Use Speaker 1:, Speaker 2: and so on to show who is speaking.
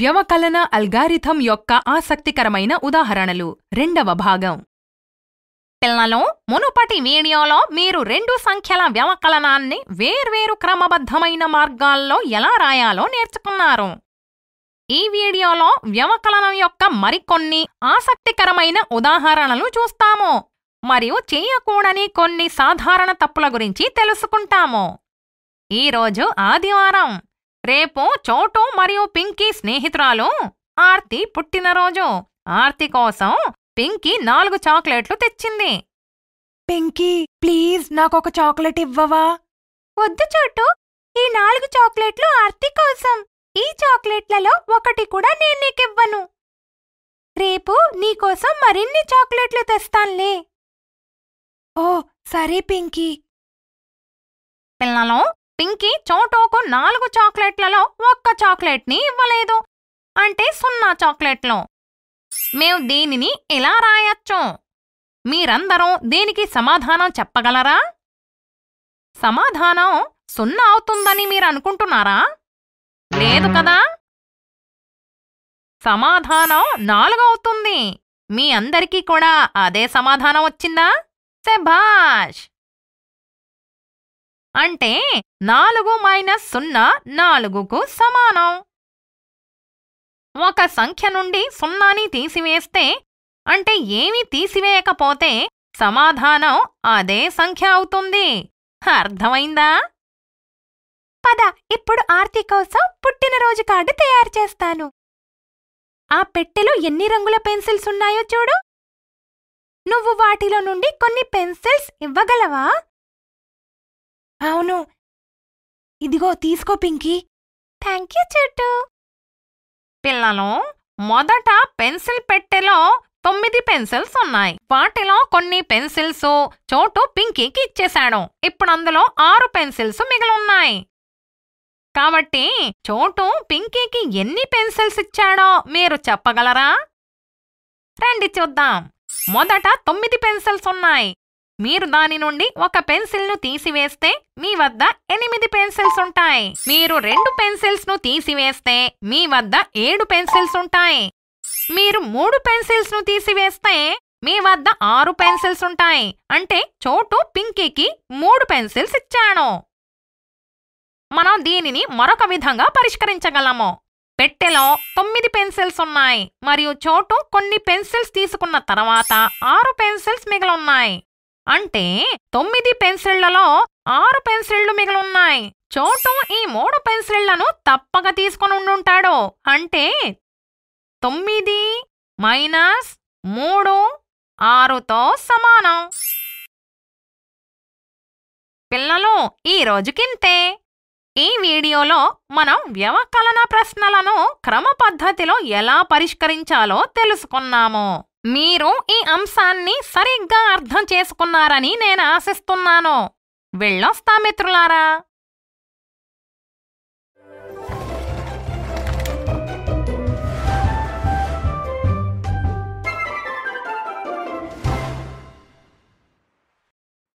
Speaker 1: వ్యవకలన algorithm యొక్క ఆసక్తికరమైన ఉదాహరణలు రెండవ భాగం పిల్లలు మునుపటి వీడియోలో మీరు రెండు సంఖ్యల వ్యవకలనాన్ని వేర్వేరు క్రమబద్ధమైన మార్గాల్లో ఎలా రాయాలో నేర్చుకున్నారు ఈ వీడియోలో వ్యవకలనం యొక్క మరికొన్ని ఆసక్తికరమైన ఉదాహరణలు చూస్తాము మరియు చేయకూడని కొన్ని సాధారణ తప్పుల గురించి తెలుసుకుంటాము ఈరోజు ఆదివారం రేపు చోటు మరియు పింకీ స్నేహితురాలు ఆర్తి పుట్టినరోజు ఆర్తి కోసం పింకీ నాలుగు చాక్లెట్లు తెచ్చింది పింకీ ప్లీజ్ నాకొక చాక్లెట్ ఇవ్వవా వద్దు చోటు ఈ నాలుగు చాక్లెట్లు ఆర్తి కోసం ఈ చాక్లెట్లలో ఒకటి కూడా నేను నీకివ్వను రేపు నీకోసం మరిన్ని చాక్లెట్లు తెస్తాన్లే ఓ సరే పింకీ పిల్లలో పింకీ చోటోకు నాలుగు చాక్లెట్లలో ఒక్క చాక్లెట్ని ఇవ్వలేదు అంటే సున్నా చాక్లెట్లు మేం దీనిని ఎలా రాయచ్చు మీరందరూ దీనికి సమాధానం చెప్పగలరా సమాధానం సున్నా అవుతుందని మీరనుకుంటున్నారా లేదు కదా సమాధానం నాలుగు అవుతుంది మీ అందరికీ కూడా అదే సమాధానం వచ్చిందా సెభాష్ అంటే నాలుగు మైనస్ సున్నా నాలుగుకు సమానం ఒక సంఖ్య నుండి సున్నాని తీసివేస్తే అంటే ఏమీ తీసివేయకపోతే సమాధానం అదే సంఖ్య అవుతుంది అర్థమైందా పద ఇప్పుడు ఆర్తి కోసం పుట్టినరోజు కార్డు తయారు చేస్తాను ఆ పెట్టెలో ఎన్ని రంగుల పెన్సిల్స్ ఉన్నాయో చూడు నువ్వు వాటిలో నుండి కొన్ని పెన్సిల్స్ ఇవ్వగలవా అవును ఇదిగో తీసుకో పింకీ థ్యాంక్ యూ చెట్టు పిల్లలు మొదట పెన్సిల్ పెట్టెలో తొమ్మిది పెన్సిల్స్ ఉన్నాయి వాటిలో కొన్ని పెన్సిల్స్ చోటు పింకీకి ఇచ్చేశాడు ఇప్పుడు అందులో ఆరు పెన్సిల్స్ మిగిలిన్నాయి కాబట్టి చోటు పింకీకి ఎన్ని పెన్సిల్స్ ఇచ్చాడో మీరు చెప్పగలరా రండి చూద్దాం మొదట తొమ్మిది పెన్సిల్స్ ఉన్నాయి మీరు దాని నుండి ఒక పెన్సిల్ ను తీసివేస్తే మీ వద్ద ఎనిమిది పెన్సిల్స్ ఉంటాయి మీరు రెండు పెన్సిల్స్ ను తీసివేస్తే మీ వద్ద ఏడు పెన్సిల్స్ ఉంటాయి మీరు మూడు పెన్సిల్స్ ను తీసివేస్తే మీ వద్ద ఆరు పెన్సిల్స్ ఉంటాయి అంటే చోటు పింకీకి మూడు పెన్సిల్స్ ఇచ్చాను మనం దీనిని మరొక విధంగా పరిష్కరించగలము పెట్టెలో తొమ్మిది పెన్సిల్స్ ఉన్నాయి మరియు చోటు కొన్ని పెన్సిల్స్ తీసుకున్న తర్వాత ఆరు పెన్సిల్స్ ఉన్నాయి అంటే తొమ్మిది పెన్సిళ్లలో ఆరు పెన్సిళ్లు మిగిలిన్నాయి చోటు ఈ మూడు పెన్సిళ్లను తప్పక తీసుకుని ఉండుంటాడు అంటే తొమ్మిది మైనస్ మూడు ఆరుతో సమానం పిల్లలు ఈ రోజుకింతే ఈ వీడియోలో మనం వ్యవకలన ప్రశ్నలను క్రమ పద్ధతిలో ఎలా పరిష్కరించాలో తెలుసుకున్నాము మీరు ఈ అంశాన్ని సరిగ్గా అర్థం చేసుకున్నారని నేను ఆశిస్తున్నాను వెళ్ళొస్తా మిత్రులారా